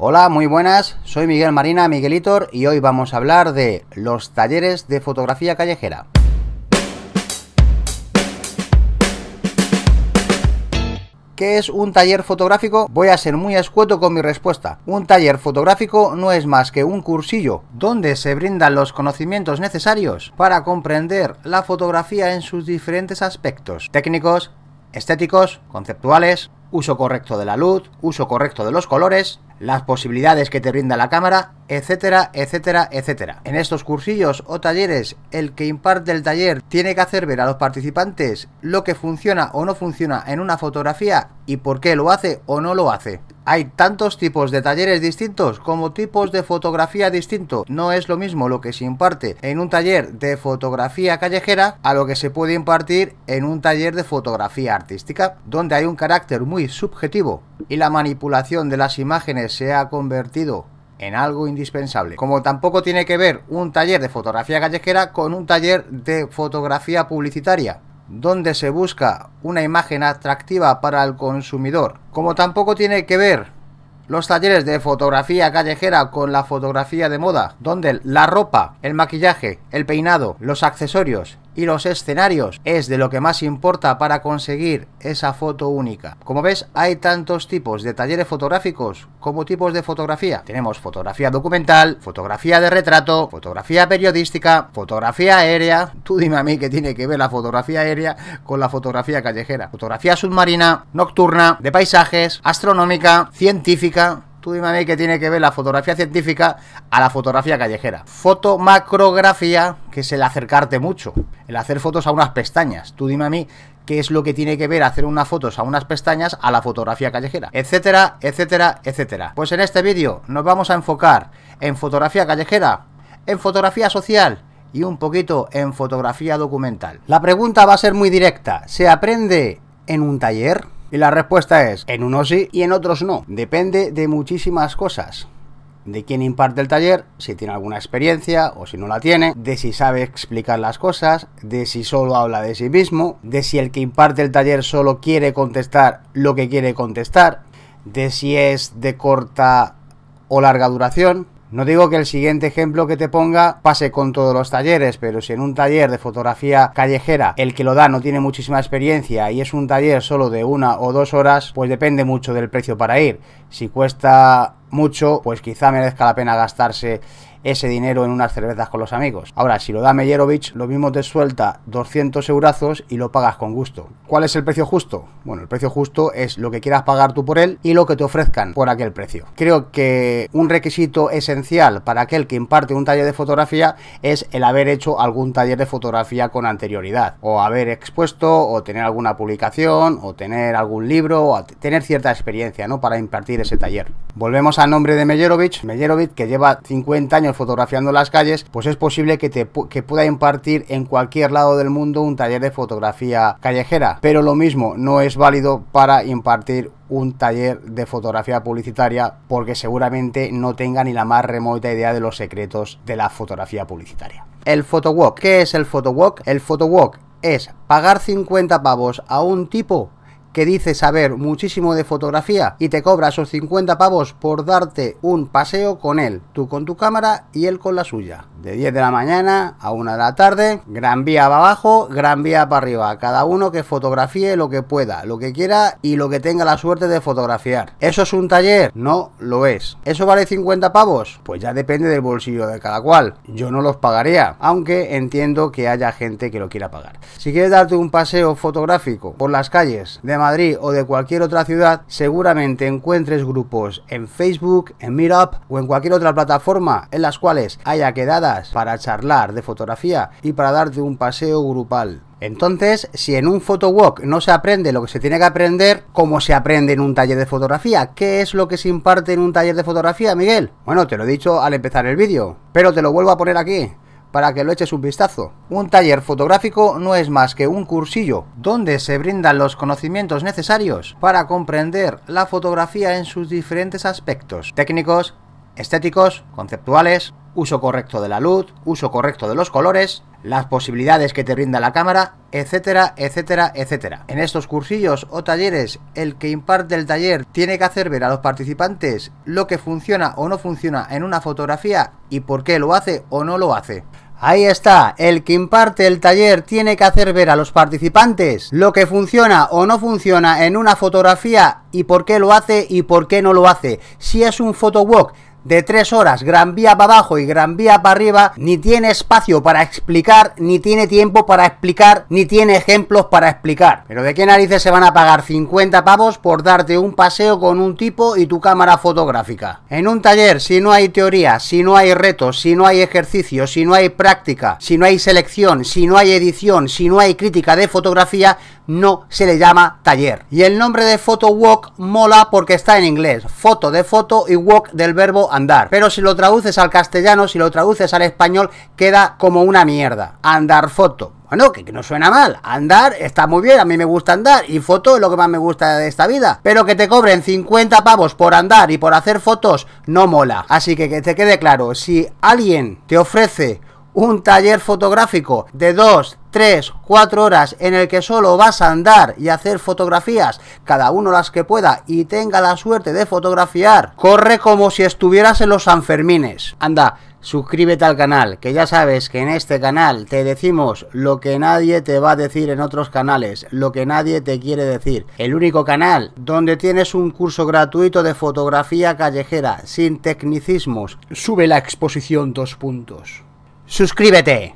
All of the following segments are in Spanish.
Hola, muy buenas, soy Miguel Marina, Miguelitor, y hoy vamos a hablar de los talleres de fotografía callejera. ¿Qué es un taller fotográfico? Voy a ser muy escueto con mi respuesta. Un taller fotográfico no es más que un cursillo donde se brindan los conocimientos necesarios para comprender la fotografía en sus diferentes aspectos técnicos, estéticos, conceptuales, uso correcto de la luz, uso correcto de los colores, las posibilidades que te brinda la cámara, etcétera, etcétera, etcétera. En estos cursillos o talleres, el que imparte el taller tiene que hacer ver a los participantes lo que funciona o no funciona en una fotografía y por qué lo hace o no lo hace. Hay tantos tipos de talleres distintos como tipos de fotografía distinto. No es lo mismo lo que se imparte en un taller de fotografía callejera a lo que se puede impartir en un taller de fotografía artística, donde hay un carácter muy subjetivo y la manipulación de las imágenes se ha convertido en algo indispensable. Como tampoco tiene que ver un taller de fotografía callejera con un taller de fotografía publicitaria, donde se busca una imagen atractiva para el consumidor. Como tampoco tiene que ver los talleres de fotografía callejera con la fotografía de moda, donde la ropa, el maquillaje, el peinado, los accesorios y los escenarios. Es de lo que más importa para conseguir esa foto única. Como ves, hay tantos tipos de talleres fotográficos como tipos de fotografía. Tenemos fotografía documental, fotografía de retrato, fotografía periodística, fotografía aérea. Tú dime a mí qué tiene que ver la fotografía aérea con la fotografía callejera. Fotografía submarina, nocturna, de paisajes, astronómica, científica, Tú dime a mí qué tiene que ver la fotografía científica a la fotografía callejera. Fotomacrografía, que es el acercarte mucho, el hacer fotos a unas pestañas. Tú dime a mí qué es lo que tiene que ver hacer unas fotos a unas pestañas a la fotografía callejera, etcétera, etcétera, etcétera. Pues en este vídeo nos vamos a enfocar en fotografía callejera, en fotografía social y un poquito en fotografía documental. La pregunta va a ser muy directa. ¿Se aprende en un taller? Y la respuesta es, en unos sí y en otros no. Depende de muchísimas cosas. De quién imparte el taller, si tiene alguna experiencia o si no la tiene, de si sabe explicar las cosas, de si solo habla de sí mismo, de si el que imparte el taller solo quiere contestar lo que quiere contestar, de si es de corta o larga duración, no digo que el siguiente ejemplo que te ponga pase con todos los talleres, pero si en un taller de fotografía callejera el que lo da no tiene muchísima experiencia y es un taller solo de una o dos horas, pues depende mucho del precio para ir. Si cuesta mucho, pues quizá merezca la pena gastarse ese dinero en unas cervezas con los amigos. Ahora, si lo da Meyerovich, lo mismo te suelta 200 euros y lo pagas con gusto. ¿Cuál es el precio justo? Bueno, el precio justo es lo que quieras pagar tú por él y lo que te ofrezcan por aquel precio. Creo que un requisito esencial para aquel que imparte un taller de fotografía es el haber hecho algún taller de fotografía con anterioridad, o haber expuesto, o tener alguna publicación, o tener algún libro, o tener cierta experiencia, ¿no? Para impartir ese taller. Volvemos al nombre de Meyerovich. Meyerovich, que lleva 50 años fotografiando las calles, pues es posible que, te, pueda impartir en cualquier lado del mundo un taller de fotografía callejera. Pero lo mismo, no es válido para impartir un taller de fotografía publicitaria porque seguramente no tenga ni la más remota idea de los secretos de la fotografía publicitaria. El photowalk. ¿Qué es el photowalk? El photowalk es pagar 50 pavos a un tipo que dice saber muchísimo de fotografía y te cobra esos 50 pavos por darte un paseo con él, tú con tu cámara y él con la suya. De 10 de la mañana a 1 de la tarde, gran vía para abajo, gran vía para arriba, cada uno que fotografíe lo que pueda, lo que quiera y lo que tenga la suerte de fotografiar. ¿Eso es un taller? No lo es. ¿Eso vale 50 pavos? Pues ya depende del bolsillo de cada cual. Yo no los pagaría, aunque entiendo que haya gente que lo quiera pagar. Si quieres darte un paseo fotográfico por las calles de Madrid o de cualquier otra ciudad, seguramente encuentres grupos en Facebook, en Meetup o en cualquier otra plataforma en las cuales haya quedadas para charlar de fotografía y para darte un paseo grupal. Entonces, si en un photo walk no se aprende lo que se tiene que aprender, ¿cómo se aprende en un taller de fotografía? ¿Qué es lo que se imparte en un taller de fotografía, Miguel? Bueno, te lo he dicho al empezar el vídeo, pero te lo vuelvo a poner aquí para que lo eches un vistazo. Un taller fotográfico no es más que un cursillo donde se brindan los conocimientos necesarios para comprender la fotografía en sus diferentes aspectos técnicos, estéticos, conceptuales, uso correcto de la luz, uso correcto de los colores, las posibilidades que te brinda la cámara, etcétera, etcétera, etcétera. En estos cursillos o talleres, el que imparte el taller tiene que hacer ver a los participantes lo que funciona o no funciona en una fotografía y por qué lo hace o no lo hace. Ahí está, el que imparte el taller tiene que hacer ver a los participantes lo que funciona o no funciona en una fotografía y por qué lo hace y por qué no lo hace. Si es un photowalk de tres horas, Gran Vía para abajo y Gran Vía para arriba, ni tiene espacio para explicar, ni tiene tiempo para explicar, ni tiene ejemplos para explicar. Pero ¿de qué narices se van a pagar 50 pavos por darte un paseo con un tipo y tu cámara fotográfica? En un taller, si no hay teoría, si no hay retos, si no hay ejercicio, si no hay práctica, si no hay selección, si no hay edición, si no hay crítica de fotografía, no se le llama taller. Y el nombre de Photo Walk mola porque está en inglés, foto de foto y walk del verbo andar. Pero si lo traduces al castellano, si lo traduces al español, queda como una mierda. Andar foto. Bueno, que, que, no suena mal. Andar está muy bien, a mí me gusta andar y foto es lo que más me gusta de esta vida. Pero que te cobren 50 pavos por andar y por hacer fotos no mola. Así que que te quede claro, si alguien te ofrece un taller fotográfico de 2, 3, 4 horas en el que solo vas a andar y hacer fotografías, cada uno las que pueda y tenga la suerte de fotografiar, corre como si estuvieras en los Sanfermines. Anda, suscríbete al canal, que ya sabes que en este canal te decimos lo que nadie te va a decir en otros canales, lo que nadie te quiere decir. El único canal donde tienes un curso gratuito de fotografía callejera, sin tecnicismos. Sube la exposición dos puntos suscríbete.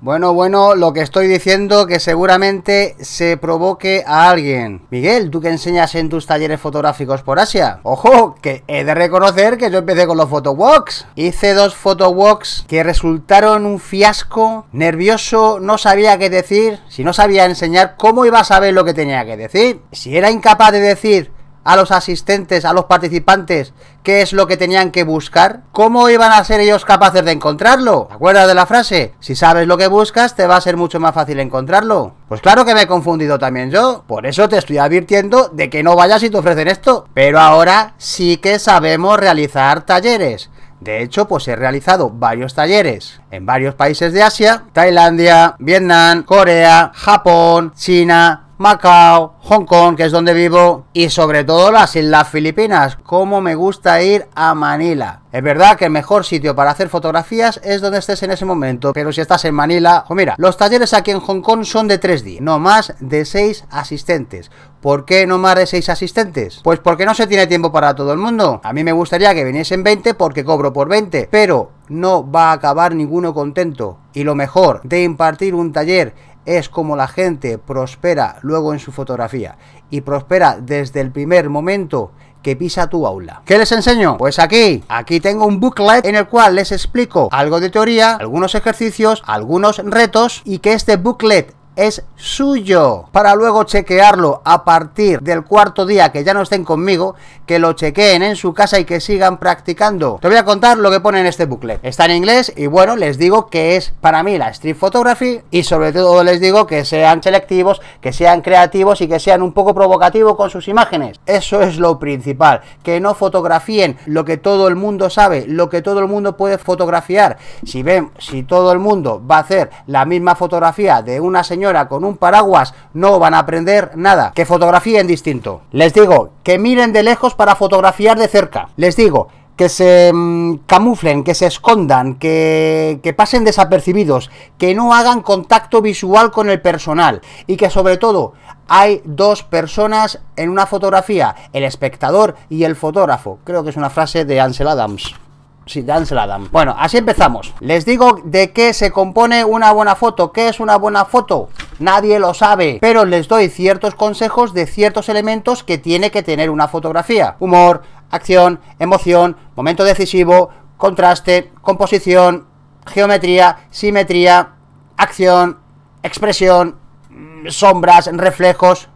Bueno, bueno, lo que estoy diciendo que seguramente se provoque a alguien. Miguel, tú que enseñas en tus talleres fotográficos por Asia. Ojo, que he de reconocer que yo empecé con los photowalks. Hice dos photowalks que resultaron un fiasco, nervioso, no sabía qué decir. Si no sabía enseñar, ¿cómo iba a saber lo que tenía que decir? Si era incapaz de decir a los asistentes, a los participantes, qué es lo que tenían que buscar? ¿Cómo iban a ser ellos capaces de encontrarlo? ¿Te acuerdas de la frase? Si sabes lo que buscas, te va a ser mucho más fácil encontrarlo. Pues claro que me he confundido también yo, por eso te estoy advirtiendo de que no vayas y te ofrecen esto. Pero ahora sí que sabemos realizar talleres. De hecho, pues he realizado varios talleres en varios países de Asia, Tailandia, Vietnam, Corea, Japón, China, Macao, Hong Kong, que es donde vivo, y sobre todo las Islas Filipinas. Cómo me gusta ir a Manila. Es verdad que el mejor sitio para hacer fotografías es donde estés en ese momento, pero si estás en Manila, o mira, los talleres aquí en Hong Kong son de 3 d no más de 6 asistentes. ¿Por qué no más de 6 asistentes? Pues porque no se tiene tiempo para todo el mundo. A mí me gustaría que viniesen 20 porque cobro por 20, pero no va a acabar ninguno contento. Y lo mejor de impartir un taller es como la gente prospera luego en su fotografía y prospera desde el primer momento que pisa tu aula. ¿Qué les enseño? Pues aquí, aquí tengo un booklet en el cual les explico algo de teoría, algunos ejercicios, algunos retos y que este booklet es suyo para luego chequearlo a partir del cuarto día que ya no estén conmigo, que lo chequeen en su casa y que sigan practicando. Te voy a contar lo que pone en este bucle Está en inglés y bueno, les digo que es para mí la street photography y sobre todo les digo que sean selectivos, que sean creativos y que sean un poco provocativos con sus imágenes. Eso es lo principal, que no fotografíen lo que todo el mundo sabe, lo que todo el mundo puede fotografiar. Si ven, si todo el mundo va a hacer la misma fotografía de una señora con un paraguas no van a aprender nada. Que fotografíen distinto. Les digo, que miren de lejos para fotografiar de cerca. Les digo, que se mm, camuflen, que se escondan, que, que, pasen desapercibidos, que no hagan contacto visual con el personal y que sobre todo hay dos personas en una fotografía, el espectador y el fotógrafo. Creo que es una frase de Ansel Adams. Si danse Bueno, así empezamos. Les digo de qué se compone una buena foto. ¿Qué es una buena foto? Nadie lo sabe, pero les doy ciertos consejos de ciertos elementos que tiene que tener una fotografía. Humor, acción, emoción, momento decisivo, contraste, composición, geometría, simetría, acción, expresión, mm, sombras, reflejos,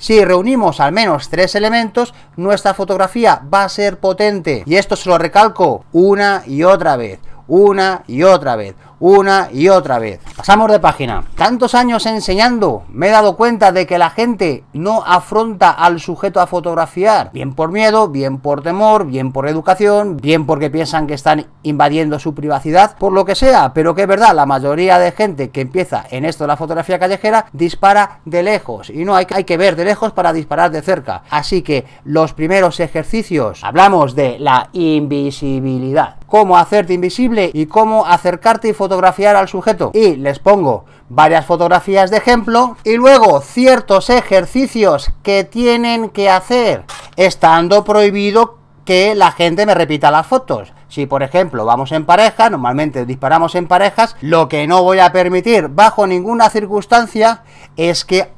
si reunimos al menos tres elementos, nuestra fotografía va a ser potente. Y esto se lo recalco una y otra vez, una y otra vez una y otra vez. Pasamos de página. Tantos años enseñando, me he dado cuenta de que la gente no afronta al sujeto a fotografiar, bien por miedo, bien por temor, bien por educación, bien porque piensan que están invadiendo su privacidad, por lo que sea, pero que es verdad, la mayoría de gente que empieza en esto de la fotografía callejera dispara de lejos y no hay, hay que ver de lejos para disparar de cerca. Así que los primeros ejercicios, hablamos de la invisibilidad cómo hacerte invisible y cómo acercarte y fotografiar al sujeto. Y les pongo varias fotografías de ejemplo y luego ciertos ejercicios que tienen que hacer estando prohibido que la gente me repita las fotos. Si por ejemplo vamos en pareja, normalmente disparamos en parejas, lo que no voy a permitir bajo ninguna circunstancia es que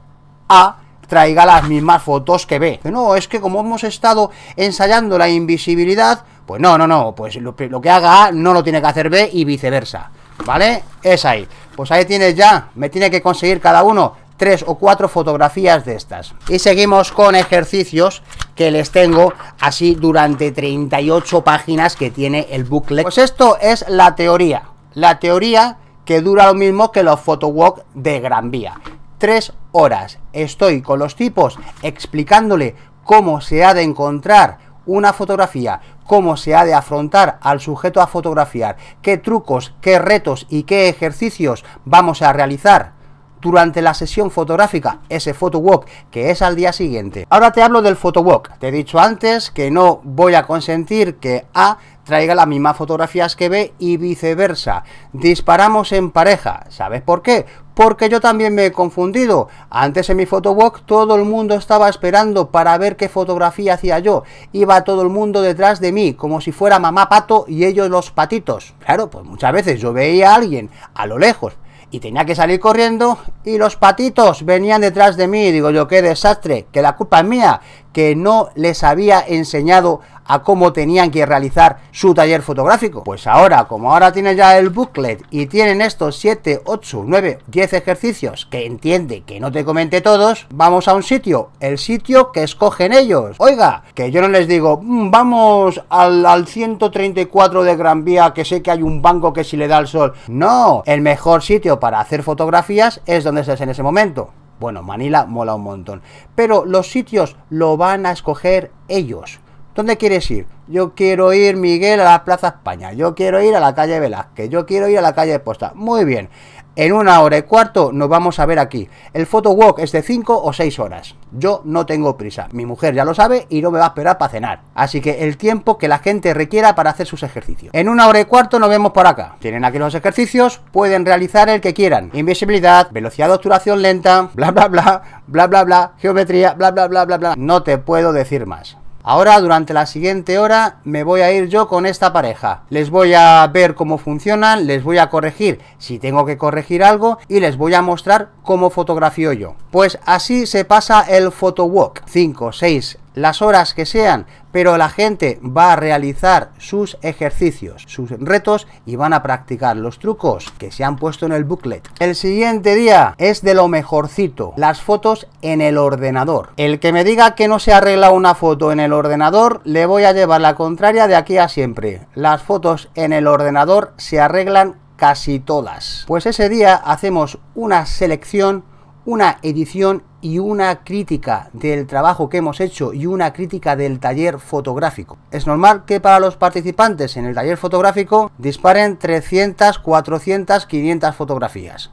A traiga las mismas fotos que B. No, es que como hemos estado ensayando la invisibilidad, pues no, no, no, pues lo, que haga A no lo tiene que hacer B y viceversa, ¿vale? Es ahí. Pues ahí tienes ya, me tiene que conseguir cada uno tres o cuatro fotografías de estas. Y seguimos con ejercicios que les tengo así durante 38 páginas que tiene el booklet. Pues esto es la teoría, la teoría que dura lo mismo que los photowalk de Gran Vía. Tres horas estoy con los tipos explicándole cómo se ha de encontrar una fotografía, cómo se ha de afrontar al sujeto a fotografiar, qué trucos, qué retos y qué ejercicios vamos a realizar durante la sesión fotográfica, ese photo walk que es al día siguiente. Ahora te hablo del photo walk. Te he dicho antes que no voy a consentir que A traiga las mismas fotografías que ve y viceversa. Disparamos en pareja. ¿Sabes por qué? Porque yo también me he confundido. Antes en mi photowalk todo el mundo estaba esperando para ver qué fotografía hacía yo. Iba todo el mundo detrás de mí, como si fuera mamá pato y ellos los patitos. Claro, pues muchas veces yo veía a alguien a lo lejos y tenía que salir corriendo y los patitos venían detrás de mí. Digo yo, qué desastre, que la culpa es mía, que no les había enseñado a cómo tenían que realizar su taller fotográfico. Pues ahora, como ahora tienen ya el booklet y tienen estos 7, 8, 9, 10 ejercicios que entiende que no te comente todos, vamos a un sitio, el sitio que escogen ellos. Oiga, que yo no les digo, mm, vamos al, al 134 de Gran Vía, que sé que hay un banco que si le da el sol. No, el mejor sitio para hacer fotografías es donde estés en ese momento. Bueno, Manila mola un montón. Pero los sitios lo van a escoger ellos. ¿Dónde quieres ir? Yo quiero ir, Miguel, a la Plaza España. Yo quiero ir a la calle Velázquez. Yo quiero ir a la calle de Posta. Muy bien. En una hora y cuarto nos vamos a ver aquí. El photo walk es de 5 o 6 horas. Yo no tengo prisa. Mi mujer ya lo sabe y no me va a esperar para cenar. Así que el tiempo que la gente requiera para hacer sus ejercicios. En una hora y cuarto nos vemos por acá. Tienen aquí los ejercicios, pueden realizar el que quieran. Invisibilidad, velocidad de obturación lenta, bla bla bla, bla bla bla, geometría, bla bla bla bla bla. No te puedo decir más. Ahora, durante la siguiente hora, me voy a ir yo con esta pareja. Les voy a ver cómo funcionan, les voy a corregir si tengo que corregir algo y les voy a mostrar cómo fotografío yo. Pues así se pasa el photowalk. 5, 6, las horas que sean, pero la gente va a realizar sus ejercicios, sus retos y van a practicar los trucos que se han puesto en el booklet. El siguiente día es de lo mejorcito, las fotos en el ordenador. El que me diga que no se arregla una foto en el ordenador, le voy a llevar la contraria de aquí a siempre. Las fotos en el ordenador se arreglan casi todas. Pues ese día hacemos una selección, una edición y una crítica del trabajo que hemos hecho y una crítica del taller fotográfico. Es normal que para los participantes en el taller fotográfico disparen 300, 400, 500 fotografías.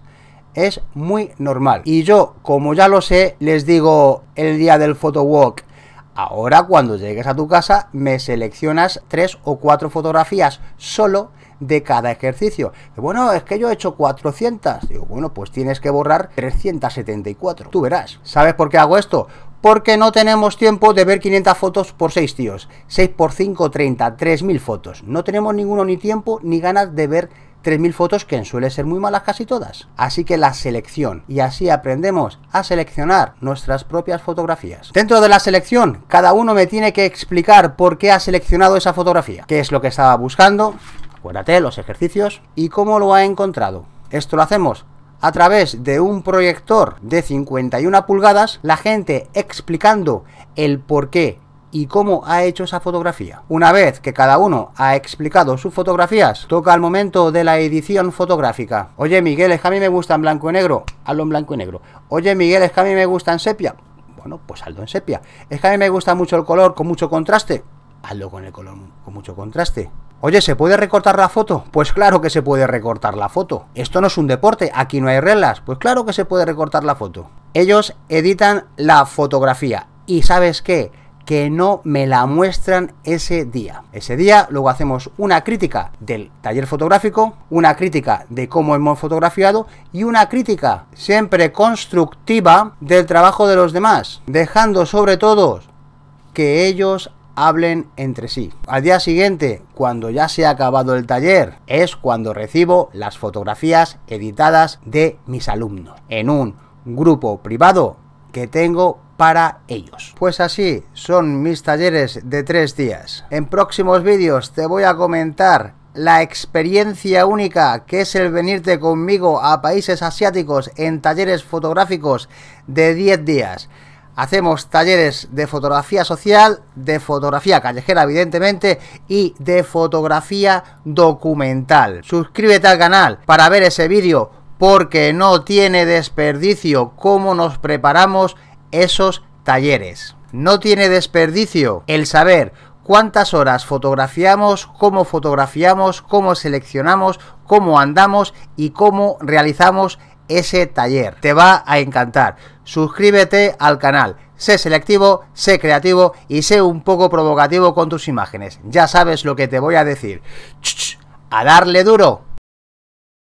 Es muy normal. Y yo, como ya lo sé, les digo el día del photo walk Ahora cuando llegues a tu casa me seleccionas tres o cuatro fotografías solo de cada ejercicio. Bueno, es que yo he hecho 400. Digo, bueno, pues tienes que borrar 374. Tú verás. ¿Sabes por qué hago esto? porque no tenemos tiempo de ver 500 fotos por 6 tíos. 6 por 5, 30, 3.000 fotos. No tenemos ninguno ni tiempo ni ganas de ver 3.000 fotos que suelen ser muy malas casi todas. Así que la selección. Y así aprendemos a seleccionar nuestras propias fotografías. Dentro de la selección, cada uno me tiene que explicar por qué ha seleccionado esa fotografía. ¿Qué es lo que estaba buscando? Acuérdate los ejercicios y cómo lo ha encontrado. Esto lo hacemos a través de un proyector de 51 pulgadas, la gente explicando el por qué y cómo ha hecho esa fotografía. Una vez que cada uno ha explicado sus fotografías, toca el momento de la edición fotográfica. Oye Miguel, es que a mí me gusta en blanco y negro, hazlo en blanco y negro. Oye Miguel, es que a mí me gusta en sepia. Bueno, pues hazlo en sepia. Es que a mí me gusta mucho el color con mucho contraste. Hazlo con el color con mucho contraste. Oye, ¿se puede recortar la foto? Pues claro que se puede recortar la foto. Esto no es un deporte, aquí no hay reglas. Pues claro que se puede recortar la foto. Ellos editan la fotografía. ¿Y sabes qué? que no me la muestran ese día. Ese día luego hacemos una crítica del taller fotográfico, una crítica de cómo hemos fotografiado y una crítica siempre constructiva del trabajo de los demás, dejando sobre todo que ellos hablen entre sí. Al día siguiente, cuando ya se ha acabado el taller, es cuando recibo las fotografías editadas de mis alumnos en un grupo privado que tengo para ellos. Pues así son mis talleres de tres días. En próximos vídeos te voy a comentar la experiencia única que es el venirte conmigo a países asiáticos en talleres fotográficos de 10 días. Hacemos talleres de fotografía social, de fotografía callejera evidentemente y de fotografía documental. Suscríbete al canal para ver ese vídeo porque no tiene desperdicio cómo nos preparamos esos talleres. No tiene desperdicio el saber cuántas horas fotografiamos, cómo fotografiamos, cómo seleccionamos, cómo andamos y cómo realizamos ese taller. Te va a encantar. Suscríbete al canal. Sé selectivo, sé creativo y sé un poco provocativo con tus imágenes. Ya sabes lo que te voy a decir. ¡A darle duro!